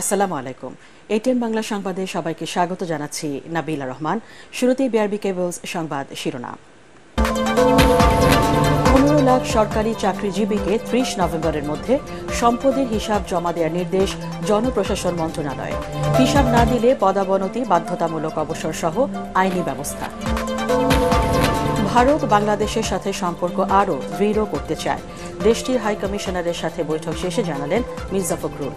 আসসালামু আলাইকুম এটিএন বাংলা সংবাদে সবাইকে স্বাগত জানাচ্ছি নাবিলা রহমান শুরুতেই বিআরবি কেবলস সংবাদ শিরোনাম পনেরো লাখ সরকারি চাকরিজীবীকে ত্রিশ নভেম্বরের মধ্যে সম্পদের হিসাব জমা দেওয়ার নির্দেশ জনপ্রশাসন মন্ত্রণালয় হিসাব না দিলে পদাবনতি বাধ্যতামূলক অবসর সহ আইনি ব্যবস্থা ভারত বাংলাদেশের সাথে সম্পর্ক আরও দৃঢ় করতে চায় দেশটির হাইকমিশনারের সাথে বৈঠক শেষে জানালেন মির্জা ফখরুল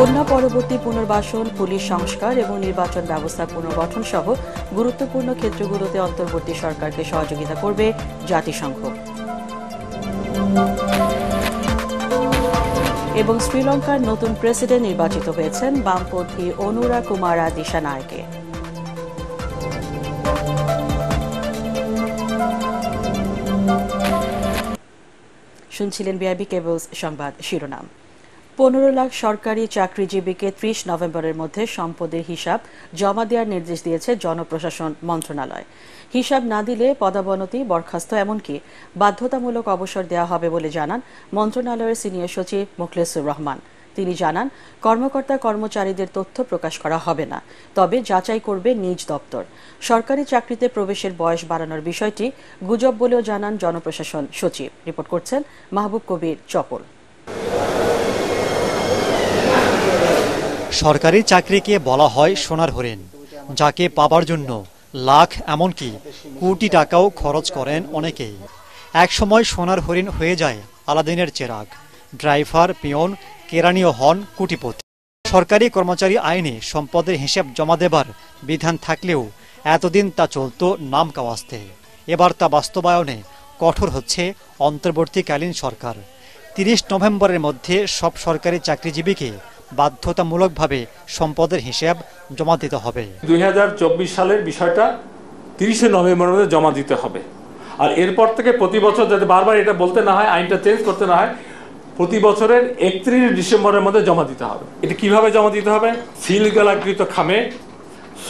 বন্যা পরবর্তী পুনর্বাসন পুলিশ সংস্কার এবং নির্বাচন ব্যবস্থা পুনর্গঠন সহ গুরুত্বপূর্ণ ক্ষেত্রগুলোতে অন্তর্বর্তী সরকারকে সহযোগিতা করবে জাতিসংঘ এবং শ্রীলঙ্কার নতুন প্রেসিডেন্ট নির্বাচিত হয়েছেন বামপন্থী অনুরা কুমারা নায়কে শুনছিলেন বিআইবি কেবলস সংবাদ শিরোনাম পনেরো লাখ সরকারি চাকরিজীবীকে ত্রিশ নভেম্বরের মধ্যে সম্পদের হিসাব জমা দেওয়ার নির্দেশ দিয়েছে জনপ্রশাসন মন্ত্রণালয় হিসাব না দিলে পদাবনতি বরখাস্ত এমনকি বাধ্যতামূলক অবসর দেওয়া হবে বলে জানান মন্ত্রণালয়ের সিনিয়র সচিব মুখলেসুর রহমান তিনি জানান কর্মকর্তা কর্মচারীদের তথ্য প্রকাশ করা হবে না তবে যাচাই করবে নিজ দপ্তর সরকারি চাকরিতে প্রবেশের বয়স বাড়ানোর বিষয়টি গুজব বলেও জানান জনপ্রশাসন সচিব রিপোর্ট করছেন মাহবুব কবির চপল সরকারি চাকরিকে বলা হয় সোনার হরিণ যাকে পাবার জন্য লাখ এমনকি কোটি টাকাও খরচ করেন অনেকেই একসময় সোনার হরিণ হয়ে যায় আলাদিনের চেরাগ ড্রাইভার পিয়ন কেরানীয় হন কুটিপতি সরকারি কর্মচারী আইনে সম্পদের হিসেব জমা দেবার বিধান থাকলেও এতদিন তা চলত নাম কাওয়াস্তে এবার তা বাস্তবায়নে কঠোর হচ্ছে অন্তর্বর্তীকালীন সরকার তিরিশ নভেম্বরের মধ্যে সব সরকারি চাকরিজীবীকে বাধ্যতামূলকভাবে সম্পদের হিসাব জমা দিতে হবে দুই সালের বিষয়টা তিরিশে নভেম্বরের মধ্যে জমা দিতে হবে আর এরপর থেকে প্রতি বছর যাতে বারবার এটা বলতে না হয় আইনটা চেঞ্জ করতে না হয় প্রতি বছরের একত্রিশ ডিসেম্বরের মধ্যে জমা দিতে হবে এটা কিভাবে জমা দিতে হবে সিলগালাকৃত খামে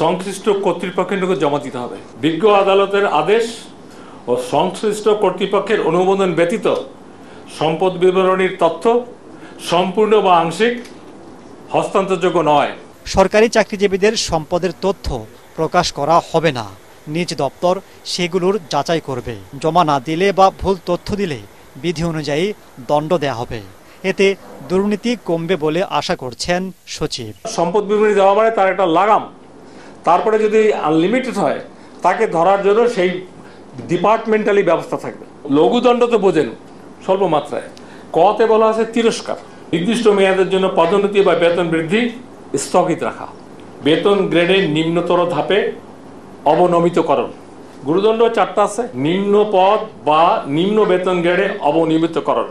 সংশ্লিষ্ট কর্তৃপক্ষের লোক জমা দিতে হবে বিজ্ঞ আদালতের আদেশ ও সংশ্লিষ্ট কর্তৃপক্ষের অনুমোদন ব্যতীত সম্পদ বিবরণীর তথ্য সম্পূর্ণ বা আংশিক হস্তান্তরযোগ্য নয় সরকারি চাকরিজীবীদের সম্পদের তথ্য প্রকাশ করা হবে না নিজ দপ্তর সেগুলোর যাচাই করবে জমা না দিলে বা ভুল তথ্য দিলে বিধি অনুযায়ী দণ্ড দেয়া হবে এতে দুর্নীতি কমবে বলে আশা করছেন সচিব সম্পদ বিবরণী দেওয়া মানে তার একটা লাগাম তারপরে যদি আনলিমিটেড হয় তাকে ধরার জন্য সেই ডিপার্টমেন্টালি ব্যবস্থা থাকবে লঘুদণ্ড তো বোঝেন স্বল্প মাত্রায় কতে বলা আছে তিরস্কার নির্দিষ্ট মেয়াদের জন্য পদোন্নতি বা বেতন বৃদ্ধি স্থগিত রাখা বেতন গ্রেডের নিম্নতর ধাপে অবনমিতকরণ গুরুদণ্ড চারটা আছে নিম্ন পদ বা নিম্ন বেতন গ্রেডে অবনিয়মিতকরণ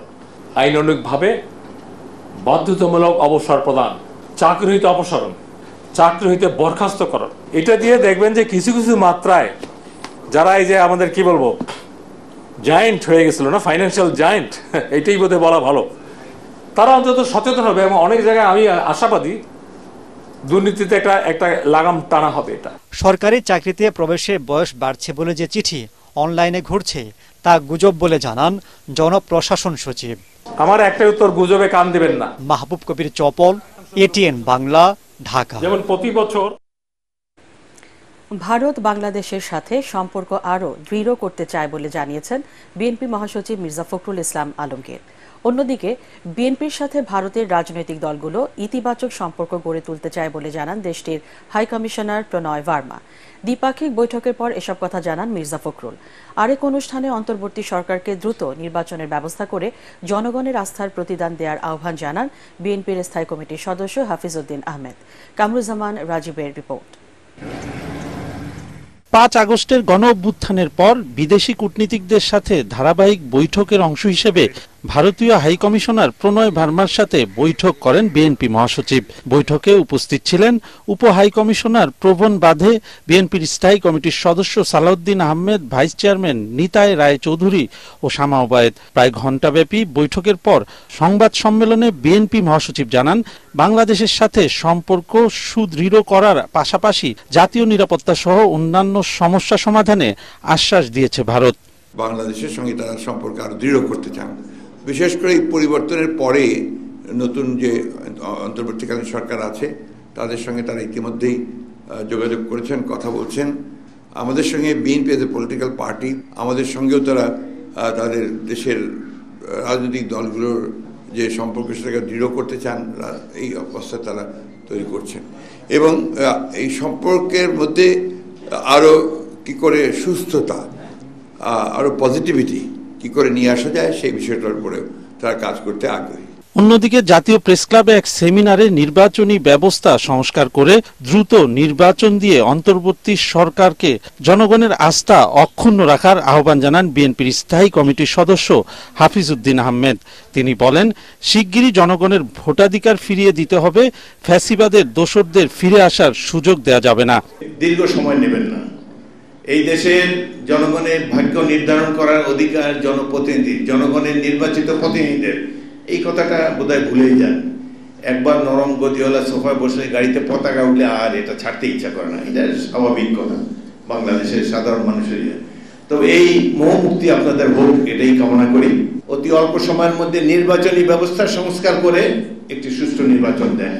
আইন অনুকভাবে বাধ্যতামূলক অবসর প্রদান চাকরি হইতে অপসারণ চাকরি হইতে বরখাস্ত করণ এটা দিয়ে দেখবেন যে কিছু কিছু মাত্রায় যারা এই যে আমাদের কি বলবো জায়েন্ট হয়ে গেছিল না ফাইন্যান্সিয়াল জায়েন্ট এটাই বোধহয় বলা ভালো তারা অন্তত সচেতন হবে এবং অনেক জায়গায় আমি আশাবাদী দুর্নীতিতে একটা একটা লাগাম টানা হবে এটা সরকারি চাকরিতে প্রবেশে বয়স বাড়ছে বলে যে চিঠি অনলাইনে ঘুরছে তা গুজব বলে জানান জনপ্রশাসন সচিব আমার একটা উত্তর গুজবে কান দেবেন না মাহবুব কবির চপল এটিএন বাংলা ঢাকা যেমন প্রতি বছর ভারত বাংলাদেশের সাথে সম্পর্ক আরও দৃঢ় করতে চায় বলে জানিয়েছেন বিএনপি মহাসচিব মির্জা ফখরুল ইসলাম আলমগীর অন্যদিকে বিএনপির সাথে ভারতের রাজনৈতিক দলগুলো ইতিবাচক সম্পর্ক গড়ে তুলতে চায় বলে জানান দেশটির হাই কমিশনার প্রণয় ভার্মা দ্বিপাক্ষিক বৈঠকের পর এসব কথা জানান মির্জা ফখরুল আরেক অনুষ্ঠানে অন্তর্বর্তী সরকারকে দ্রুত নির্বাচনের ব্যবস্থা করে জনগণের আস্থার প্রতিদান দেওয়ার আহ্বান জানান বিএনপির স্থায়ী কমিটির সদস্য হাফিজ উদ্দিন আহমেদ কামরুজ্জামান রাজীবের রিপোর্ট পাঁচ আগস্টের গণ অভ্যুত্থানের পর বিদেশি কূটনীতিকদের সাথে ধারাবাহিক বৈঠকের অংশ হিসেবে ভারতীয় হাইকমিশনার প্রণয় ভার্মার সাথে বৈঠক করেন বিএনপি মহাসচিব বৈঠকে উপস্থিত ছিলেন উপ হাইকমিশনার প্রবণ বাধে বিএনপির স্থায়ী কমিটির সদস্য সালাউদ্দিন আহমেদ ভাইস চেয়ারম্যান নিতাই রায় চৌধুরী ও শামা ওবায়েদ প্রায় ঘণ্টাব্যাপী বৈঠকের পর সংবাদ সম্মেলনে বিএনপি মহাসচিব জানান বাংলাদেশের সাথে সম্পর্ক সুদৃঢ় করার পাশাপাশি জাতীয় নিরাপত্তা সহ অন্যান্য সমস্যা সমাধানে আশ্বাস দিয়েছে ভারত বাংলাদেশের সঙ্গে তারা সম্পর্ক আরো দৃঢ় করতে চান বিশেষ করে এই পরিবর্তনের পরে নতুন যে অন্তর্বর্তীকালীন সরকার আছে তাদের সঙ্গে তারা ইতিমধ্যেই যোগাযোগ করেছেন কথা বলছেন আমাদের সঙ্গে BNP as a political party আমাদের সঙ্গেও তারা তাদের দেশের রাজনৈতিক দলগুলোর যে সম্পর্ক সেটাকে দৃঢ় করতে চান এই অবস্থা তারা তৈরি করছেন এবং এই সম্পর্কের মধ্যে আরও কি করে সুস্থতা আরও পজিটিভিটি কি করে নিয়ে আসা যায় সেই বিষয়টার উপরে তারা কাজ করতে আগ্রহী অন্যদিকে জাতীয় প্রেস ক্লাবে এক সেমিনারে নির্বাচনী ব্যবস্থা সংস্কার করে দ্রুত নির্বাচন দিয়ে অন্তর্বর্তী সরকারকে জনগণের আস্থা অক্ষুণ্ণ রাখার আহ্বান জানান বিএনপির স্থায়ী কমিটির সদস্য হাফিজউদ্দিন আহমেদ তিনি বলেন শিগগিরই জনগণের ভোটাধিকার ফিরিয়ে দিতে হবে ফ্যাসিবাদের দোষকদের ফিরে আসার সুযোগ দেওয়া যাবে না দীর্ঘ সময় নেবেন না এই দেশের জনগণের ভাগ্য নির্ধারণ করার অধিকার জনপ্রতিনিধি জনগণের নির্বাচিত প্রতিনিধিদের এই কথাটা বোধহয় ভুলেই যান একবার নরম গদিওয়ালা সোফায় বসে গাড়িতে পতাকা উঠলে আর এটা ছাড়তে ইচ্ছা করে না এটা স্বাভাবিক কথা বাংলাদেশের সাধারণ মানুষের তো এই মুক্তি আপনাদের হোক এটাই কামনা করি অতি অল্প সময়ের মধ্যে নির্বাচনী ব্যবস্থা সংস্কার করে একটি সুষ্ঠু নির্বাচন দেয়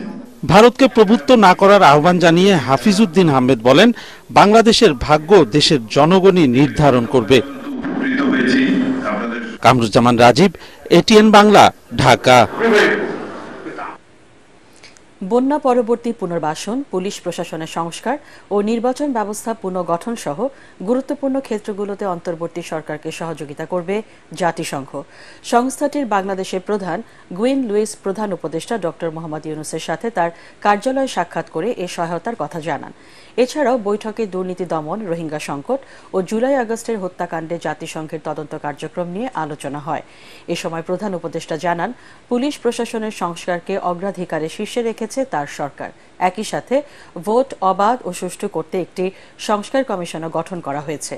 ভারতকে প্রভুত্ব না করার আহ্বান জানিয়ে হাফিজউদ্দিন আহমেদ বলেন বাংলাদেশের ভাগ্য দেশের জনগণই নির্ধারণ করবে কামরুজ্জামান রাজীব এটিএন বাংলা ঢাকা বন্যা পরবর্তী পুনর্বাসন পুলিশ প্রশাসনের সংস্কার ও নির্বাচন ব্যবস্থা পুনর্গঠন সহ গুরুত্বপূর্ণ ক্ষেত্রগুলোতে অন্তর্বর্তী সরকারকে সহযোগিতা করবে জাতিসংঘ সংস্থাটির বাংলাদেশের প্রধান গুইন লুইস প্রধান উপদেষ্টা ড মোহাম্মদ ইউনুসের সাথে তার কার্যালয়ে সাক্ষাৎ করে এ সহায়তার কথা জানান এছাড়াও বৈঠকে দুর্নীতি দমন রোহিঙ্গা সংকট ও জুলাই আগস্টের হত্যাকাণ্ডে জাতিসংঘের তদন্ত কার্যক্রম নিয়ে আলোচনা হয় এ সময় প্রধান উপদেষ্টা জানান পুলিশ প্রশাসনের সংস্কারকে অগ্রাধিকারে শীর্ষে রেখেছে তার সরকার একই সাথে ভোট অবাধ ও সুষ্ঠু করতে একটি সংস্কার কমিশনও গঠন করা হয়েছে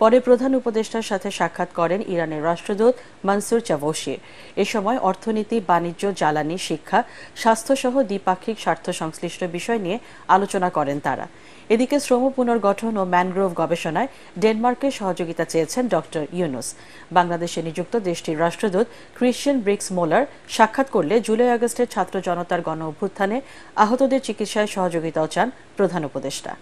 পরে প্রধান উপদেষ্টার সাথে সাক্ষাৎ করেন ইরানের রাষ্ট্রদূত মানসুর চাভসি এ সময় অর্থনীতি বাণিজ্য জ্বালানি শিক্ষা স্বাস্থ্যসহ দ্বিপাক্ষিক স্বার্থ সংশ্লিষ্ট বিষয় নিয়ে আলোচনা করেন তারা এদিকে শ্রম পুনর্গঠন ও ম্যানগ্রোভ গবেষণায় ডেনমার্কের সহযোগিতা চেয়েছেন ডক্টর ইউনুস বাংলাদেশে নিযুক্ত দেশটির রাষ্ট্রদূত ক্রিশ্চিয়ান ব্রিক্স মোলার সাক্ষাৎ করলে জুলাই আগস্টের ছাত্র জনতার গণ অভ্যুত্থানে আহতদের চিকিৎসা চিকিৎসায় সহযোগিতাও চান প্রধান উপদেষ্টা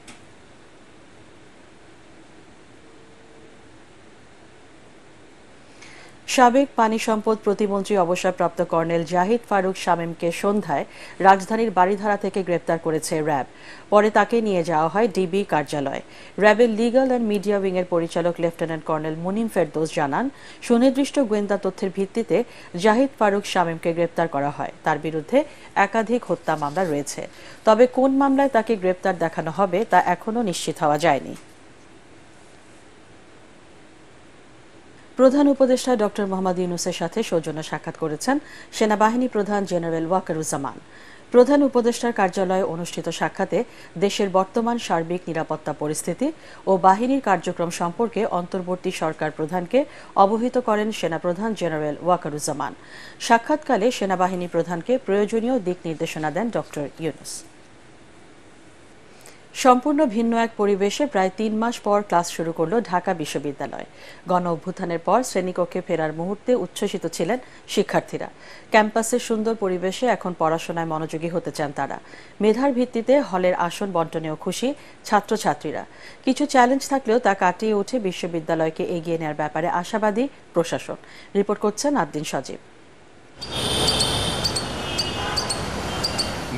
সাবেক পানি সম্পদ প্রতিমন্ত্রী অবসরপ্রাপ্ত কর্নেল জাহিদ ফারুক শামীমকে সন্ধ্যায় রাজধানীর বাড়িধারা থেকে গ্রেপ্তার করেছে র্যাব পরে তাকে নিয়ে যাওয়া হয় ডিবি কার্যালয় র্যাবের লিগাল অ্যান্ড মিডিয়া উইংয়ের পরিচালক লেফটেন্যান্ট কর্নেল মুনিম ফেরদোস জানান সুনির্দিষ্ট গোয়েন্দা তথ্যের ভিত্তিতে জাহিদ ফারুক শামীমকে গ্রেপ্তার করা হয় তার বিরুদ্ধে একাধিক হত্যা মামলা রয়েছে তবে কোন মামলায় তাকে গ্রেপ্তার দেখানো হবে তা এখনও নিশ্চিত হওয়া যায়নি প্রধান উপদেষ্টা ডক্টর মোহাম্মদ ইউনুসের সাথে সৌজন্য সাক্ষাৎ করেছেন সেনাবাহিনী প্রধান জেনারেল ওয়াকারুজ্জামান প্রধান উপদেষ্টার কার্যালয়ে অনুষ্ঠিত সাক্ষাতে দেশের বর্তমান সার্বিক নিরাপত্তা পরিস্থিতি ও বাহিনীর কার্যক্রম সম্পর্কে অন্তর্বর্তী সরকার প্রধানকে অবহিত করেন সেনাপ্রধান জেনারেল ওয়াকারুজ্জামান সাক্ষাৎকালে সেনাবাহিনী প্রধানকে প্রয়োজনীয় দিক নির্দেশনা দেন ডক্টর ইউনুস সম্পূর্ণ ভিন্ন এক পরিবেশে প্রায় তিন মাস পর ক্লাস শুরু করল ঢাকা বিশ্ববিদ্যালয় গণ অভ্যুত্থানের পর শ্রেণীকক্ষে ফেরার মুহূর্তে উচ্ছ্বসিত ছিলেন শিক্ষার্থীরা ক্যাম্পাসের সুন্দর পরিবেশে এখন পড়াশোনায় মনোযোগী হতে চান তারা মেধার ভিত্তিতে হলের আসন বন্টনেও খুশি ছাত্রছাত্রীরা কিছু চ্যালেঞ্জ থাকলেও তা কাটিয়ে উঠে বিশ্ববিদ্যালয়কে এগিয়ে নেওয়ার ব্যাপারে আশাবাদী প্রশাসন রিপোর্ট করছেন আবদিন সজীব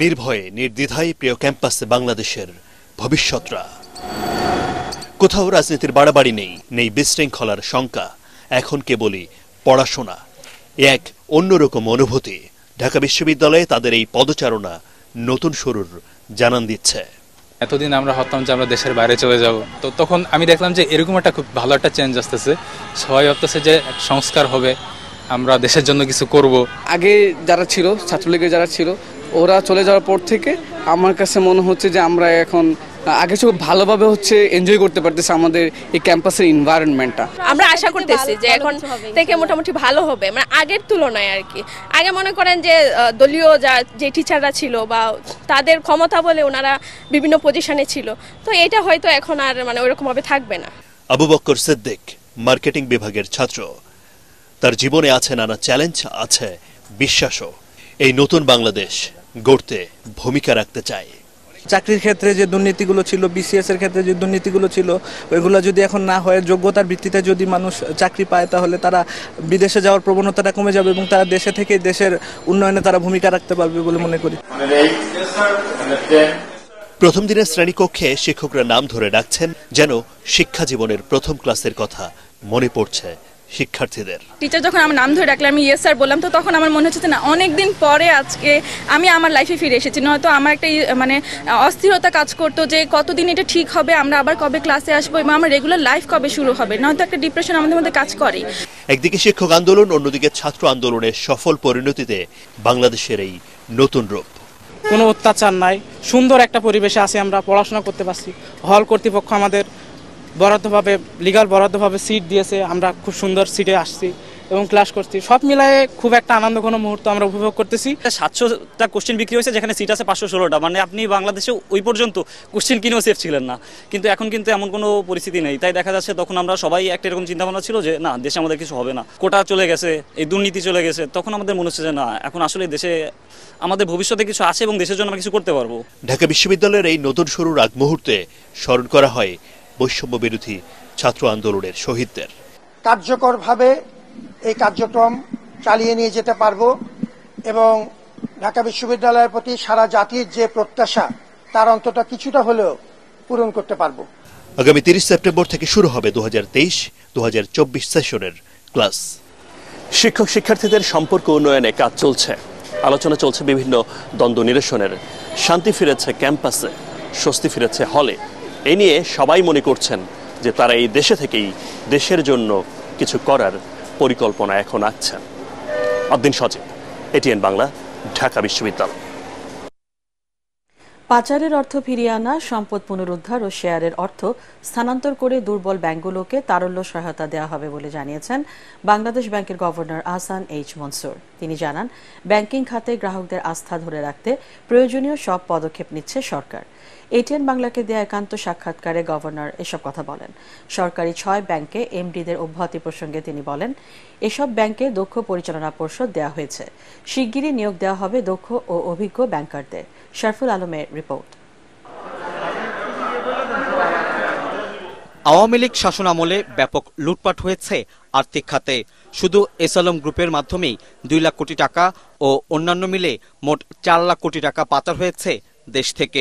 নির্ভয়ে নির্দ্বিধায় প্রিয় ক্যাম্পাসে বাংলাদেশের ভবিষ্যৎরা কোথাও রাজনীতির বাড়াবাড়ি নেই নেই বিশৃঙ্খলার শঙ্কা এখন কেবলই পড়াশোনা এক অন্যরকম অনুভূতি ঢাকা বিশ্ববিদ্যালয়ে তাদের এই পদচারণা নতুন শুরুর জানান দিচ্ছে এতদিন আমরা ভাবতাম যে আমরা দেশের বাইরে চলে যাব তো তখন আমি দেখলাম যে এরকম একটা খুব ভালো একটা চেঞ্জ আসতেছে সবাই ভাবতেছে যে সংস্কার হবে আমরা দেশের জন্য কিছু করব আগে যারা ছিল ছাত্রলীগের যারা ছিল ওরা চলে যাওয়ার পর থেকে আমার কাছে মনে হচ্ছে যে আমরা এখন আগে সব ভালোভাবে হচ্ছে এনজয় করতে পারতেছে আমাদের এই ক্যাম্পাসের এনভায়রনমেন্টটা আমরা আশা করতেছি যে এখন থেকে মোটামুটি ভালো হবে মানে আগের তুলনায় আর কি আগে মনে করেন যে দলীয় যা যে টিচাররা ছিল বা তাদের ক্ষমতা বলে ওনারা বিভিন্ন পজিশনে ছিল তো এটা হয়তো এখন আর মানে ওইরকমভাবে থাকবে না আবু বক্কর সিদ্দিক মার্কেটিং বিভাগের ছাত্র তার জীবনে আছে নানা চ্যালেঞ্জ আছে বিশ্বাসও এই নতুন বাংলাদেশ গড়তে ভূমিকা রাখতে চায় চাকরির ক্ষেত্রে যে দুর্নীতিগুলো ছিল বিসিএস এর ক্ষেত্রে যে দুর্নীতিগুলো ছিল ওইগুলো যদি এখন না হয় যোগ্যতার ভিত্তিতে যদি মানুষ চাকরি পায় তাহলে তারা বিদেশে যাওয়ার প্রবণতাটা কমে যাবে এবং তারা দেশে থেকে দেশের উন্নয়নে তারা ভূমিকা রাখতে পারবে বলে মনে করি প্রথম দিনের শ্রেণীকক্ষে শিক্ষকরা নাম ধরে ডাকছেন যেন শিক্ষা জীবনের প্রথম ক্লাসের কথা মনে পড়ছে শিক্ষার্থীদের টিচার যখন আমার নাম ধরে ডাকলে আমি ইয়েস স্যার বললাম তো তখন আমার মনে হচ্ছে না অনেকদিন পরে আজকে আমি আমার লাইফে ফিরে এসেছি নয়তো আমার একটা মানে অস্থিরতা কাজ করতো যে কতদিন এটা ঠিক হবে আমরা আবার কবে ক্লাসে আসবো এবং আমার রেগুলার লাইফ কবে শুরু হবে নয়তো একটা ডিপ্রেশন আমাদের মধ্যে কাজ করে একদিকে শিক্ষক আন্দোলন অন্যদিকে ছাত্র আন্দোলনের সফল পরিণতিতে বাংলাদেশের এই নতুন রূপ কোনো অত্যাচার নাই সুন্দর একটা পরিবেশে আছে আমরা পড়াশোনা করতে পারছি হল কর্তৃপক্ষ আমাদের বরাদ্দভাবে লিগাল বরাদ্দভাবে সিট দিয়েছে আমরা খুব সুন্দর সিটে আসছি এবং ক্লাস করছি সব মিলায়ে খুব একটা আনন্দ কোনো মুহূর্ত আমরা উপভোগ করতেছি সাতশোটা কোশ্চেন বিক্রি হয়েছে যেখানে সিট আছে পাঁচশো ষোলোটা মানে আপনি বাংলাদেশে ওই পর্যন্ত কোশ্চেন কিনেও সেফ ছিলেন না কিন্তু এখন কিন্তু এমন কোনো পরিস্থিতি নেই তাই দেখা যাচ্ছে তখন আমরা সবাই একটা এরকম চিন্তাভাবনা ছিল যে না দেশে আমাদের কিছু হবে না কোটা চলে গেছে এই দুর্নীতি চলে গেছে তখন আমাদের মনে হচ্ছে যে না এখন আসলে দেশে আমাদের ভবিষ্যতে কিছু আছে এবং দেশের জন্য আমরা কিছু করতে পারবো ঢাকা বিশ্ববিদ্যালয়ের এই নতুন শুরুর আগ মুহূর্তে স্মরণ করা হয় বৈষম্য বিরোধী ছাত্র আন্দোলনের শহীদদের কার্যকরভাবে এই কার্যক্রম চালিয়ে নিয়ে যেতে পারব এবং ঢাকা বিশ্ববিদ্যালয়ের প্রতি সারা জাতির যে প্রত্যাশা তার অন্তত কিছুটা হলেও পূরণ করতে পারব আগামী তিরিশ সেপ্টেম্বর থেকে শুরু হবে দু হাজার তেইশ দু হাজার চব্বিশ সেশনের ক্লাস শিক্ষক শিক্ষার্থীদের সম্পর্ক উন্নয়নে কাজ চলছে আলোচনা চলছে বিভিন্ন দ্বন্দ্ব নিরসনের শান্তি ফিরেছে ক্যাম্পাসে স্বস্তি ফিরেছে হলে এ নিয়ে সবাই মনে করছেন যে তারা এই দেশে থেকেই দেশের জন্য কিছু করার পরিকল্পনা এখন আছেন অদ্দিন সচিব এটিএন বাংলা ঢাকা বিশ্ববিদ্যালয় পাচারের অর্থ ফিরিয়ে আনা সম্পদ পুনরুদ্ধার ও শেয়ারের অর্থ স্থানান্তর করে দুর্বল ব্যাংকগুলোকে তারল্য সহায়তা দেওয়া হবে বলে জানিয়েছেন বাংলাদেশ ব্যাংকের গভর্নর আহসান এইচ মনসুর তিনি জানান ব্যাংকিং খাতে গ্রাহকদের আস্থা ধরে রাখতে প্রয়োজনীয় সব পদক্ষেপ নিচ্ছে সরকার এটিএন বাংলাকে দেয়া একান্ত সাক্ষাৎকারে গভর্নর এসব কথা বলেন সরকারি ছয় ব্যাংকে এমডিদের অব্যাহতি প্রসঙ্গে তিনি বলেন এসব ব্যাংকে দক্ষ পরিচালনা পর্ষদ দেয়া হয়েছে শিগগিরই নিয়োগ দেওয়া হবে দক্ষ ও অভিজ্ঞ ব্যাংকারদের শারফুল আলমের রিপোর্ট আওয়ামী লীগ শাসনামলে ব্যাপক লুটপাট হয়েছে আর্থিক খাতে শুধু এসালম গ্রুপের মাধ্যমেই দুই লাখ কোটি টাকা ও অন্যান্য মিলে মোট চার লাখ কোটি টাকা পাচার হয়েছে দেশ থেকে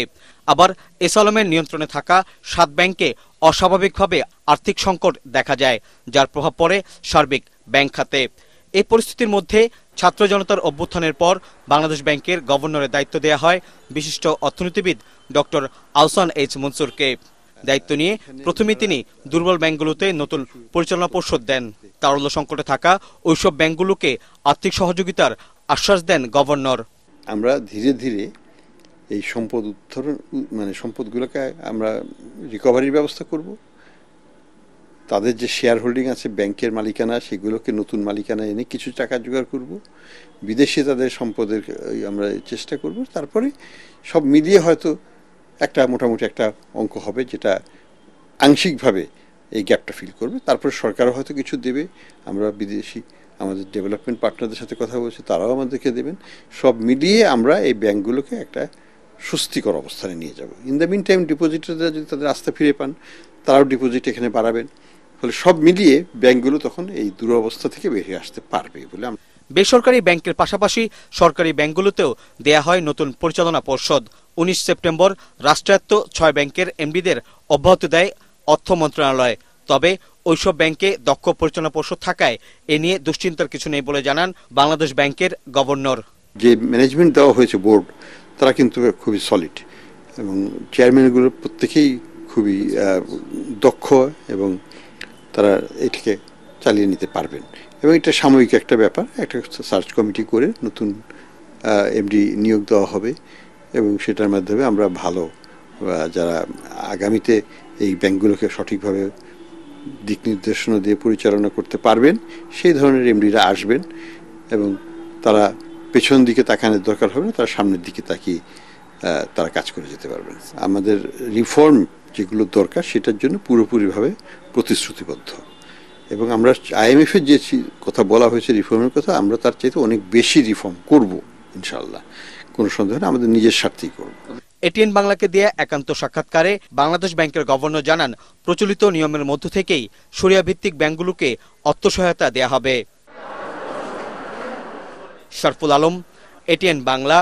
আবার এসালমের নিয়ন্ত্রণে থাকা সাত ব্যাংকে অস্বাভাবিকভাবে আর্থিক সংকট দেখা যায় যার প্রভাব পড়ে সার্বিক ব্যাংক খাতে এই পরিস্থিতির মধ্যে ছাত্র জনতার অভ্যুত্থানের পর বাংলাদেশ ব্যাংকের গভর্নরের দায়িত্ব দেয়া হয় বিশিষ্ট অর্থনীতিবিদ ডক্টর আহসান এইচ মনসুরকে দায়িত্ব নিয়ে প্রথমে তিনি দুর্বল ব্যাংকগুলোতে নতুন পরিচালনা পর্ষদ দেন তারল্য সংকটে থাকা ওইসব ব্যাংকগুলোকে আর্থিক সহযোগিতার আশ্বাস দেন গভর্নর আমরা ধীরে ধীরে এই সম্পদ উত্তরণ মানে সম্পদগুলোকে আমরা রিকভারির ব্যবস্থা করব তাদের যে শেয়ার হোল্ডিং আছে ব্যাংকের মালিকানা সেগুলোকে নতুন মালিকানা এনে কিছু টাকা জোগাড় করব বিদেশে তাদের সম্পদের আমরা চেষ্টা করব তারপরে সব মিলিয়ে হয়তো একটা মোটামুটি একটা অঙ্ক হবে যেটা আংশিকভাবে এই গ্যাপটা ফিল করবে তারপরে সরকারও হয়তো কিছু দেবে আমরা বিদেশি আমাদের ডেভেলপমেন্ট পার্টনারদের সাথে কথা বলছি তারাও আমাদেরকে দেবেন সব মিলিয়ে আমরা এই ব্যাংকগুলোকে একটা স্বস্তিকর অবস্থানে নিয়ে যাবো ইন দ্য মিন টাইম ডিপোজিটাররা যদি তাদের আস্তে ফিরে পান তারাও ডিপোজিট এখানে বাড়াবেন ফলে সব মিলিয়ে ব্যাংকগুলো তখন এই দুরবস্থা থেকে বেরিয়ে আসতে পারবে বলে আমরা বেসরকারি ব্যাংকের পাশাপাশি সরকারি ব্যাংকগুলোতেও দেয়া হয় নতুন পরিচালনা পর্ষদ উনিশ সেপ্টেম্বর রাষ্ট্রায়ত্ত ছয় ব্যাংকের এমডিদের অব্যাহতি দেয় অর্থ মন্ত্রণালয় তবে ওইসব ব্যাংকে দক্ষ পরিচালনা পর্ষদ থাকায় এ নিয়ে দুশ্চিন্তার কিছু নেই বলে জানান বাংলাদেশ ব্যাংকের গভর্নর যে ম্যানেজমেন্ট দেওয়া হয়েছে বোর্ড তারা কিন্তু খুবই সলিড এবং চেয়ারম্যানগুলো প্রত্যেকেই খুবই দক্ষ এবং তারা এটিকে চালিয়ে নিতে পারবেন এবং এটা সাময়িক একটা ব্যাপার একটা সার্চ কমিটি করে নতুন এমডি নিয়োগ দেওয়া হবে এবং সেটার মাধ্যমে আমরা ভালো যারা আগামীতে এই ব্যাংকগুলোকে সঠিকভাবে দিক নির্দেশনা দিয়ে পরিচালনা করতে পারবেন সেই ধরনের এমডিরা আসবেন এবং তারা পেছন দিকে তাকানোর দরকার হবে না তারা সামনের দিকে তাকিয়ে তারা কাজ করে যেতে পারবেন আমাদের রিফর্ম যেগুলো দরকার সেটার জন্য পুরোপুরিভাবে প্রতিশ্রুতিবদ্ধ এবং আমরা এর যে কথা বলা হয়েছে রিফর্মের কথা আমরা তার চাইতে অনেক বেশি রিফর্ম করব ইনশাল্লাহ কোনো সন্দেহ না আমাদের নিজের স্বার্থেই করব এটিএন বাংলাকে দেয়া একান্ত সাক্ষাৎকারে বাংলাদেশ ব্যাংকের গভর্নর জানান প্রচলিত নিয়মের মধ্য থেকেই সরিয়া ভিত্তিক ব্যাংকগুলোকে অর্থ সহায়তা দেয়া হবে শরফুল আলম এটিএন বাংলা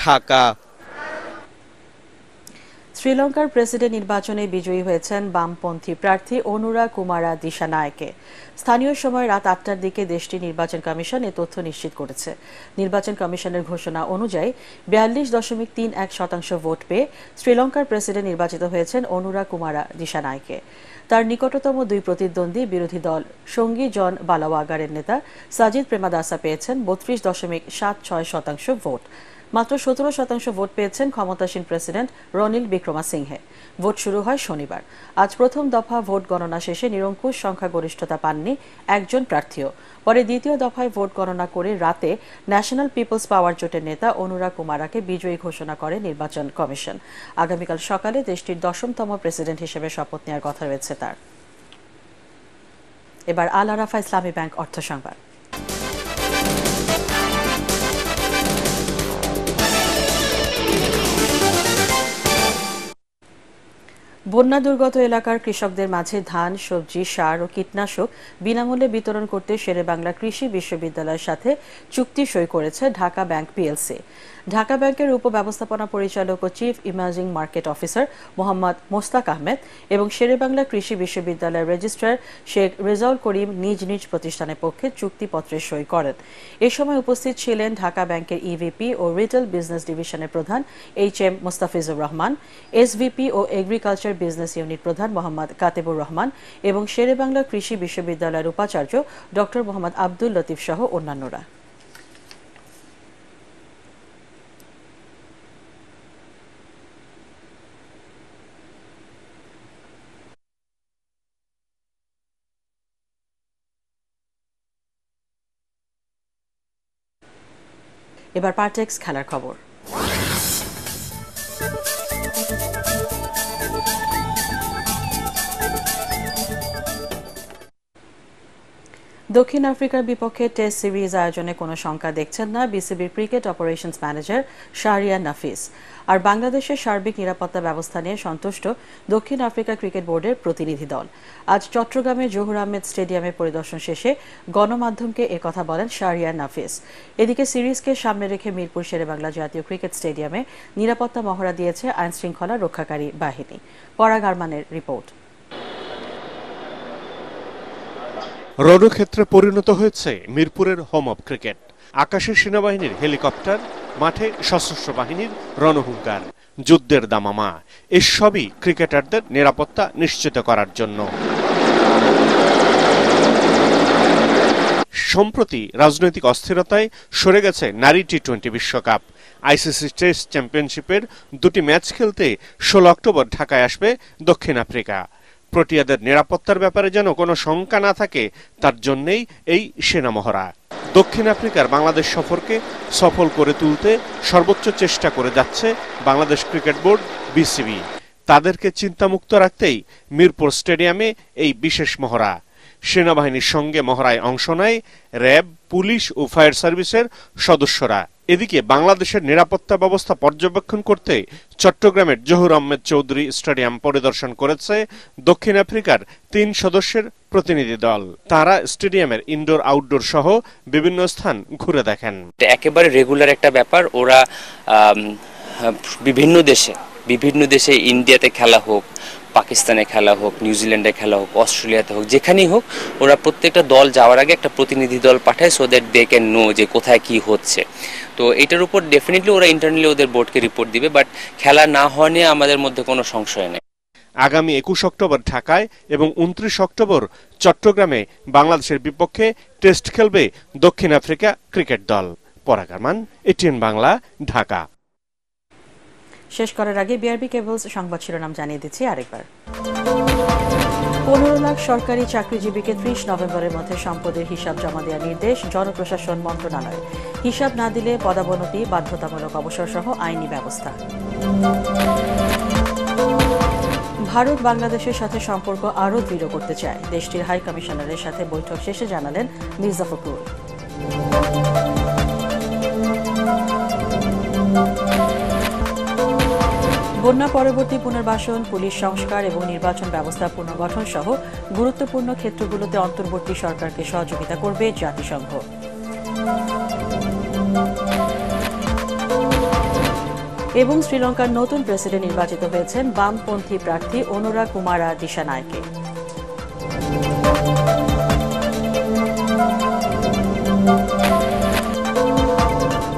ঢাকা শ্রীলঙ্কার প্রেসিডেন্ট নির্বাচনে বিজয়ী হয়েছেন বামপন্থী প্রার্থী অনুরা কুমারা দিশানায়কে স্থানীয় সময় রাত আটটার দিকে দেশটির নির্বাচন কমিশন এ তথ্য নিশ্চিত করেছে নির্বাচন কমিশনের ঘোষণা অনুযায়ী বিয়াল্লিশ দশমিক তিন এক শতাংশ ভোট পেয়ে শ্রীলঙ্কার প্রেসিডেন্ট নির্বাচিত হয়েছেন অনুরা কুমারা দিশানায়কে তার নিকটতম দুই প্রতিদ্বন্দ্বী বিরোধী দল সঙ্গী জন বালাওয়াগারের নেতা সাজিদ প্রেমাদাসা পেয়েছেন বত্রিশ দশমিক সাত ছয় শতাংশ ভোট মাত্র সতেরো শতাংশ ভোট পেয়েছেন ক্ষমতাসীন প্রেসিডেন্ট রনিল বিক্রমাসিংহে ভোট শুরু হয় শনিবার আজ প্রথম দফা ভোট গণনা শেষে নিরঙ্কুশ সংখ্যাগরিষ্ঠতা পাননি একজন প্রার্থীও পরে দ্বিতীয় দফায় ভোট গণনা করে রাতে ন্যাশনাল পিপলস পাওয়ার জোটের নেতা অনুরা কুমারাকে বিজয়ী ঘোষণা করে নির্বাচন কমিশন আগামীকাল সকালে দেশটির দশমতম প্রেসিডেন্ট হিসেবে শপথ নেওয়ার কথা রয়েছে তার এবার আল আরাফা ইসলামী ব্যাংক অর্থ সংবাদ বন্যা দুর্গত এলাকার কৃষকদের মাঝে ধান সবজি সার ও কীটনাশক বিনামূল্যে বিতরণ করতে শেরেবাংলা কৃষি বিশ্ববিদ্যালয়ের সাথে চুক্তি সই করেছে ঢাকা ব্যাংক পিএলসি ঢাকা ব্যাংকের উপব্যবস্থাপনা পরিচালক ও chief emerging market officer Mohammad Mostak Ahmed এবং শেরেবাংলা কৃষি বিশ্ববিদ্যালয়ের রেজিস্ট্রার শেখ রেজাউল করিম নিজ নিজ প্রতিষ্ঠানের পক্ষে চুক্তিপত্রে সই করেন এ সময় উপস্থিত ছিলেন ঢাকা ব্যাংকের ইভিপি e ও রিটেল বিজনেস ডিভিশনের প্রধান H M Mostafizur Rahman SVP ও এগ্রিকালচার বিজনেস ইউনিট প্রধান মোহাম্মদ কাতেবুর রহমান এবং শেরেবাংলা কৃষি বিশ্ববিদ্যালয়ের উপাচার্য ড মোহাম্মদ আব্দুল লতিফ সহ অন্যান্যরা এবার পার্টেক্স খেলার খবর দক্ষিণ আফ্রিকার বিপক্ষে টেস্ট সিরিজ আয়োজনে কোনো শঙ্কা দেখছেন না বিসিবির cricket operations manager Shahriar Nafees আর বাংলাদেশের সার্বিক নিরাপত্তা ব্যবস্থা নিয়ে সন্তুষ্ট দক্ষিণ আফ্রিকা ক্রিকেট বোর্ডের প্রতিনিধি দল আজ চট্টগ্রামের জহুর আহমেদ স্টেডিয়ামে পরিদর্শন শেষে গণমাধ্যমকে কথা বলেন শাহরিয়া নাফিস এদিকে সিরিজকে সামনে রেখে মিরপুর শেরেবাংলা জাতীয় ক্রিকেট স্টেডিয়ামে নিরাপত্তা মহড়া দিয়েছে আইনশৃঙ্খলা রক্ষাকারী বাহিনী পরাগ আরমানের রিপোর্ট রণক্ষেত্রে পরিণত হয়েছে মিরপুরের হোম অব ক্রিকেট আকাশে সেনাবাহিনীর হেলিকপ্টার মাঠে সশস্ত্র বাহিনীর রণহুঙ্কার যুদ্ধের দামামা এসবই ক্রিকেটারদের নিরাপত্তা নিশ্চিত করার জন্য সম্প্রতি রাজনৈতিক অস্থিরতায় সরে গেছে নারী টি টোয়েন্টি বিশ্বকাপ আইসিসি টেস্ট চ্যাম্পিয়নশিপের দুটি ম্যাচ খেলতে ষোলো অক্টোবর ঢাকায় আসবে দক্ষিণ আফ্রিকা প্রোটিয়াদের নিরাপত্তার ব্যাপারে যেন কোনো শঙ্কা না থাকে তার জন্যেই এই সেনা মহড়া দক্ষিণ আফ্রিকার বাংলাদেশ সফরকে সফল করে তুলতে সর্বোচ্চ চেষ্টা করে যাচ্ছে বাংলাদেশ ক্রিকেট বোর্ড বিসিবি তাদেরকে চিন্তামুক্ত রাখতেই মিরপুর স্টেডিয়ামে এই বিশেষ মহড়া সেনাবাহিনীর সঙ্গে মহড়ায় অংশ নেয় র্যাব পুলিশ ও ফায়ার সার্ভিসের সদস্যরা এদিকে বাংলাদেশের নিরাপত্তা ব্যবস্থা পর্যবেক্ষণ করতে চট্টগ্রামের জহুর আহমেদ চৌধুরী স্টেডিয়াম পরিদর্শন করেছে দক্ষিণ আফ্রিকার তিন সদস্যের প্রতিনিধি দল তারা স্টেডিয়ামের ইনডোর আউটডোর সহ বিভিন্ন স্থান ঘুরে দেখেন একেবারে রেগুলার একটা ব্যাপার ওরা বিভিন্ন দেশে বিভিন্ন দেশে ইন্ডিয়াতে খেলা হোক পাকিস্তানে খেলা হোক নিউজিল্যান্ডে খেলা হোক অস্ট্রেলিয়াতে হোক যেখানেই হোক ওরা প্রত্যেকটা দল যাওয়ার আগে একটা প্রতিনিধি দল পাঠায় so that they can know যে কোথায় কি হচ্ছে তো এটার উপর ডেফিনেটলি ওরা ইন্টারনালি ওদের বোর্ডকে রিপোর্ট দিবে বাট খেলা না হওয়া নিয়ে আমাদের মধ্যে কোনো সংশয় নেই আগামী একুশ অক্টোবর ঢাকায় এবং উনত্রিশ অক্টোবর চট্টগ্রামে বাংলাদেশের বিপক্ষে টেস্ট খেলবে দক্ষিণ আফ্রিকা ক্রিকেট দল পরাগারমান এটিএন বাংলা ঢাকা শেষ করার আগে বিআরবি কেবলস সংবাদ শিরোনাম জানিয়ে দিচ্ছি আরেকবার পনেরো লাখ সরকারি চাকরিজীবীকে ত্রিশ নভেম্বরের মধ্যে সম্পদের হিসাব জমা দেওয়ার নির্দেশ জনপ্রশাসন মন্ত্রণালয় হিসাব না দিলে পদাবনতি বাধ্যতামূলক অবসর সহ আইনি ব্যবস্থা ভারত বাংলাদেশের সাথে সম্পর্ক আরও দৃঢ় করতে চায় দেশটির হাই কমিশনারের সাথে বৈঠক শেষে জানালেন মির্জা ফখরুল বন্যা পরবর্তী পুনর্বাসন পুলিশ সংস্কার এবং নির্বাচন ব্যবস্থা পুনর্গঠন সহ গুরুত্বপূর্ণ ক্ষেত্রগুলোতে অন্তর্বর্তী সরকারকে সহযোগিতা করবে জাতিসংঘ এবং শ্রীলঙ্কার নতুন প্রেসিডেন্ট নির্বাচিত হয়েছেন বামপন্থী প্রার্থী অনুরা কুমারা দিশানায়কে